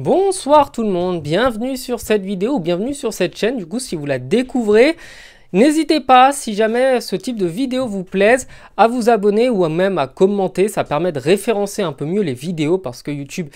Bonsoir tout le monde, bienvenue sur cette vidéo, bienvenue sur cette chaîne, du coup si vous la découvrez, n'hésitez pas, si jamais ce type de vidéo vous plaise, à vous abonner ou même à commenter, ça permet de référencer un peu mieux les vidéos parce que YouTube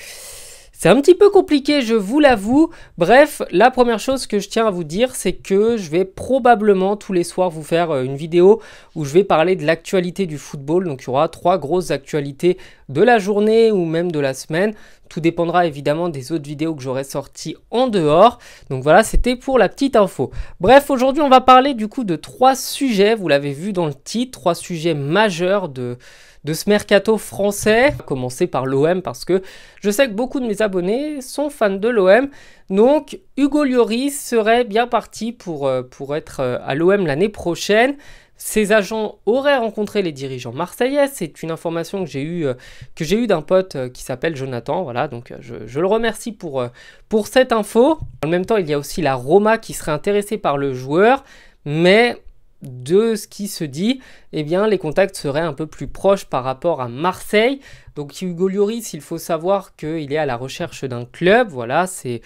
c'est un petit peu compliqué, je vous l'avoue. Bref, la première chose que je tiens à vous dire, c'est que je vais probablement tous les soirs vous faire euh, une vidéo où je vais parler de l'actualité du football. Donc il y aura trois grosses actualités de la journée ou même de la semaine. Tout dépendra évidemment des autres vidéos que j'aurai sorties en dehors. Donc voilà, c'était pour la petite info. Bref, aujourd'hui on va parler du coup de trois sujets, vous l'avez vu dans le titre, trois sujets majeurs de de ce mercato français, commencer par l'OM parce que je sais que beaucoup de mes abonnés sont fans de l'OM. Donc Hugo Lloris serait bien parti pour, euh, pour être euh, à l'OM l'année prochaine. Ses agents auraient rencontré les dirigeants marseillais. C'est une information que j'ai eue euh, que j'ai eu d'un pote qui s'appelle Jonathan. Voilà, donc je, le remercie pour, pour cette info. En même temps, il y a aussi la Roma qui serait intéressée par le joueur, mais de ce qui se dit, eh bien, les contacts seraient un peu plus proches par rapport à Marseille. Donc Hugo Lloris, il faut savoir qu'il est à la recherche d'un club. Voilà, c'est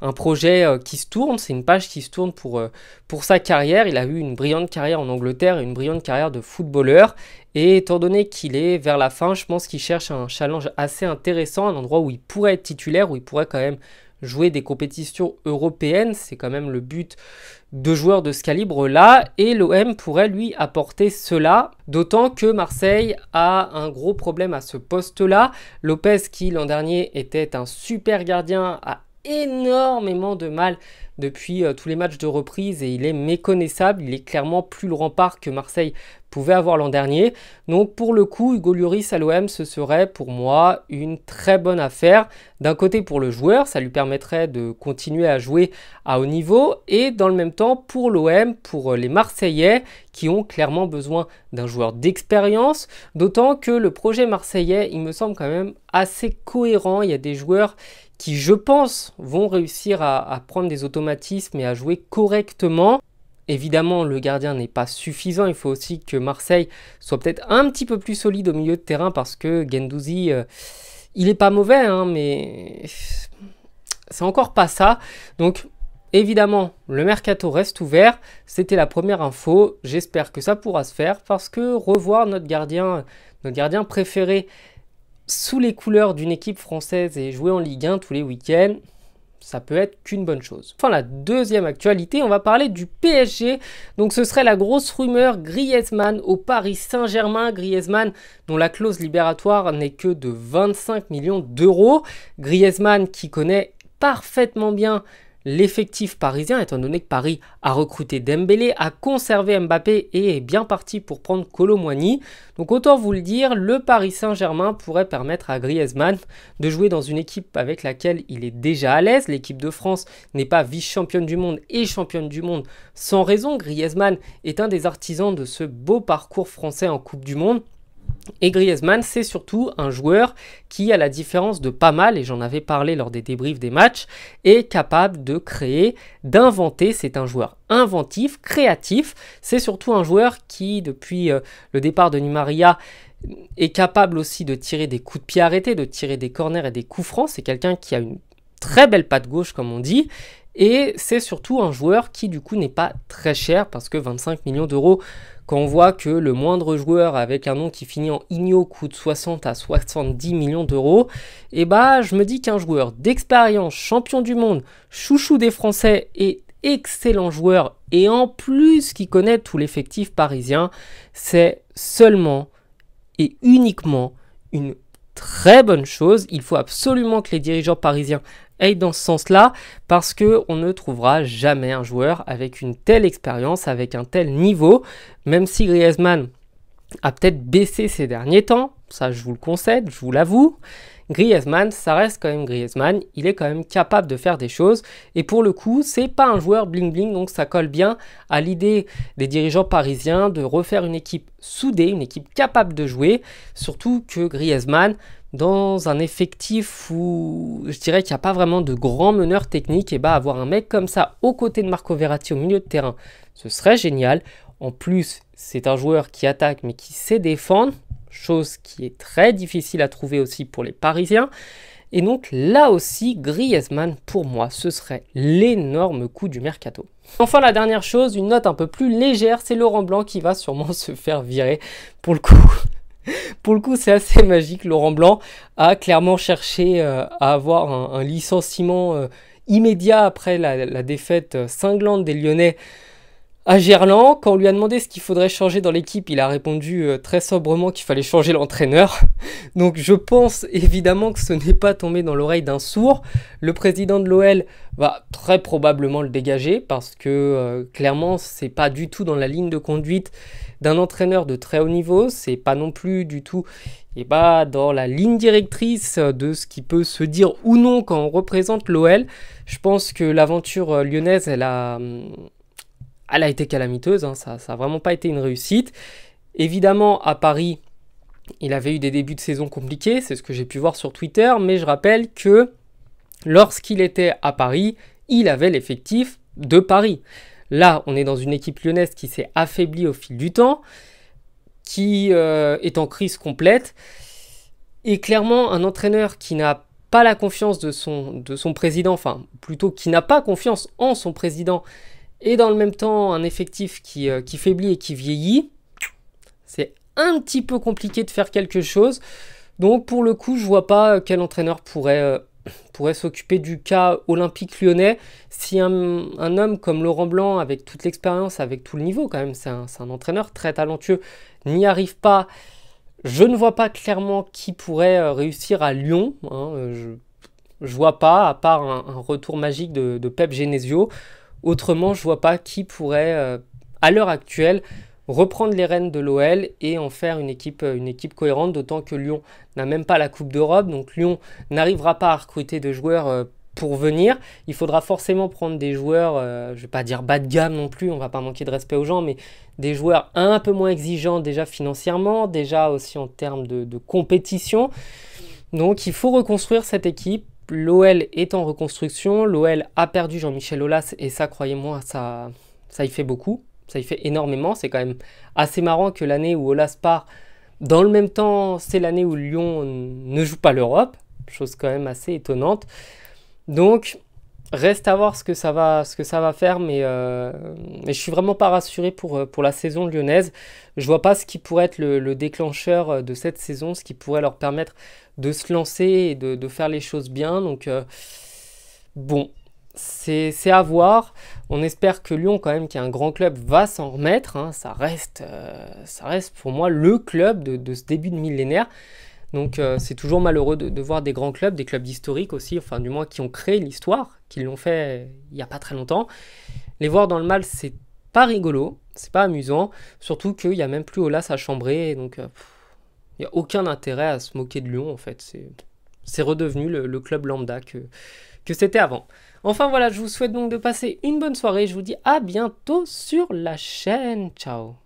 un projet euh, qui se tourne, c'est une page qui se tourne pour, euh, pour sa carrière. Il a eu une brillante carrière en Angleterre, une brillante carrière de footballeur. Et étant donné qu'il est vers la fin, je pense qu'il cherche un challenge assez intéressant, un endroit où il pourrait être titulaire, où il pourrait quand même jouer des compétitions européennes. C'est quand même le but de joueurs de ce calibre-là. Et l'OM pourrait lui apporter cela. D'autant que Marseille a un gros problème à ce poste-là. Lopez, qui l'an dernier était un super gardien, a énormément de mal depuis euh, tous les matchs de reprise et il est méconnaissable. Il est clairement plus le rempart que Marseille pouvait avoir l'an dernier. Donc pour le coup, Hugo Lloris à l'OM, ce serait pour moi une très bonne affaire. D'un côté pour le joueur, ça lui permettrait de continuer à jouer à haut niveau et dans le même temps pour l'OM, pour euh, les Marseillais qui ont clairement besoin d'un joueur d'expérience, d'autant que le projet marseillais, il me semble quand même assez cohérent, il y a des joueurs qui je pense vont réussir à, à prendre des automatismes et à jouer correctement. Évidemment, le gardien n'est pas suffisant. Il faut aussi que Marseille soit peut-être un petit peu plus solide au milieu de terrain parce que Gendouzi, euh, il n'est pas mauvais, hein, mais c'est encore pas ça. Donc, évidemment, le mercato reste ouvert. C'était la première info. J'espère que ça pourra se faire parce que revoir notre gardien, notre gardien préféré sous les couleurs d'une équipe française et jouer en Ligue 1 tous les week-ends, ça peut être qu'une bonne chose. Enfin, la deuxième actualité, on va parler du PSG. Donc, ce serait la grosse rumeur Griezmann au Paris Saint-Germain. Griezmann, dont la clause libératoire n'est que de 25 millions d'euros. Griezmann, qui connaît parfaitement bien l'effectif parisien, étant donné que Paris a recruté Dembélé, a conservé Mbappé et est bien parti pour prendre Colomwani. Donc autant vous le dire, le Paris Saint-Germain pourrait permettre à Griezmann de jouer dans une équipe avec laquelle il est déjà à l'aise. L'équipe de France n'est pas vice-championne du monde et championne du monde sans raison. Griezmann est un des artisans de ce beau parcours français en Coupe du Monde. Et Griezmann, c'est surtout un joueur qui, à la différence de pas mal, et j'en avais parlé lors des débriefs des matchs, est capable de créer, d'inventer. C'est un joueur inventif, créatif. C'est surtout un joueur qui, depuis euh, le départ de Numaria, est capable aussi de tirer des coups de pied arrêtés, de tirer des corners et des coups francs. C'est quelqu'un qui a une très belle patte gauche, comme on dit. Et c'est surtout un joueur qui, du coup, n'est pas très cher parce que 25 millions d'euros quand on voit que le moindre joueur avec un nom qui finit en igno coûte 60 à 70 millions d'euros, et eh bah je me dis qu'un joueur d'expérience, champion du monde, chouchou des Français et excellent joueur et en plus qui connaît tout l'effectif parisien, c'est seulement et uniquement une très bonne chose. Il faut absolument que les dirigeants parisiens aillent dans ce sens-là parce qu'on ne trouvera jamais un joueur avec une telle expérience, avec un tel niveau, même si Griezmann a peut-être baissé ces derniers temps, ça je vous le concède, je vous l'avoue. Griezmann, ça reste quand même Griezmann, il est quand même capable de faire des choses et pour le coup, c'est pas un joueur bling bling donc ça colle bien à l'idée des dirigeants parisiens de refaire une équipe soudée, une équipe capable de jouer, surtout que Griezmann dans un effectif où je dirais qu'il n'y a pas vraiment de grand meneur technique, et bah avoir un mec comme ça aux côtés de Marco Verratti au milieu de terrain, ce serait génial. En plus, c'est un joueur qui attaque mais qui sait défendre chose qui est très difficile à trouver aussi pour les Parisiens. Et donc là aussi, Griezmann, pour moi, ce serait l'énorme coup du mercato. Enfin, la dernière chose, une note un peu plus légère, c'est Laurent Blanc qui va sûrement se faire virer pour le coup. pour le coup, c'est assez magique. Laurent Blanc a clairement cherché euh, à avoir un, licenciement euh, immédiat après la défaite euh, cinglante des Lyonnais à Gerland, quand on lui a demandé ce qu'il faudrait changer dans l'équipe, il a répondu euh, très sobrement qu'il fallait changer l'entraîneur. Donc je pense évidemment que ce n'est pas tombé dans l'oreille d'un sourd. Le président de l'OL va très probablement le dégager parce que clairement, euh, clairement c'est pas du tout dans la ligne de conduite d'un entraîneur de très haut niveau, c'est pas non plus du tout et dans la ligne directrice de ce qui peut se dire ou non quand on représente l'OL. Je pense que l'aventure euh, lyonnaise elle a hum, elle a été calamiteuse, hein, ça n'a vraiment pas été une réussite. Évidemment, à Paris, il avait eu des débuts de saison compliqués, c'est ce que j'ai pu voir sur Twitter, mais je rappelle que lorsqu'il était à Paris, il avait l'effectif de Paris. Là, on est dans une équipe lyonnaise qui s'est affaiblie au fil du temps, qui euh, est en crise complète. Et clairement, un entraîneur qui n'a pas la confiance de son, de son président, enfin plutôt qui n'a pas confiance en son président et dans le même temps un effectif euh, qui, faiblit et qui vieillit, c'est un petit peu compliqué de faire quelque chose. Donc pour le coup, je vois pas quel entraîneur pourrait, euh, pourrait s'occuper du cas olympique lyonnais. Si un, homme comme Laurent Blanc, avec toute l'expérience, avec tout le niveau quand même, c'est un, entraîneur très talentueux, n'y arrive pas, je ne vois pas clairement qui pourrait euh, réussir à Lyon. Hein. je, ne vois pas, à part un, retour magique de, de Pep Genesio. Autrement, je vois pas qui pourrait, euh, à l'heure actuelle, reprendre les rênes de l'OL et en faire une équipe, euh, une équipe cohérente, d'autant que Lyon n'a même pas la Coupe d'Europe, donc Lyon n'arrivera pas à recruter de joueurs. Euh, pour venir, il faudra forcément prendre des joueurs, je ne vais pas dire bas de gamme non plus, on va pas manquer de respect aux gens, mais des joueurs un peu moins exigeants déjà financièrement, déjà aussi en termes de compétition. Donc il faut reconstruire cette équipe l'OL est en reconstruction, l'OL a perdu Jean-Michel Aulas et ça, croyez-moi, ça, ça y fait beaucoup, ça y fait énormément. C'est quand même assez marrant que l'année où Aulas part, dans le même temps, c'est l'année où Lyon ne joue pas l'Europe, chose quand même assez étonnante. Donc, Reste à voir ce que ça va, ce que ça va faire, mais, je euh, ne je suis vraiment pas rassuré pour, euh, pour la saison lyonnaise. Je vois pas ce qui pourrait être le, déclencheur euh, de cette saison, ce qui pourrait leur permettre de se lancer et de, faire les choses bien. Donc bon, c'est à voir. On espère que Lyon, quand même, qui est un grand club, va s'en remettre. Hein. Ça, reste, ça reste pour moi le club de ce début de millénaire. Donc euh, c'est toujours malheureux de, voir des grands clubs, des clubs historiques aussi, enfin du moins qui ont créé l'histoire, qui l'ont fait euh, il n'y a pas très longtemps. Les voir dans le mal, c'est pas rigolo, c'est pas amusant, surtout qu'il n'y a même plus Olas à chambrer, donc euh, il n'y a aucun intérêt à se moquer de Lyon en fait. C'est redevenu le, club lambda que, que c'était avant. Enfin voilà, je vous souhaite donc de passer une bonne soirée, je vous dis à bientôt sur la chaîne, ciao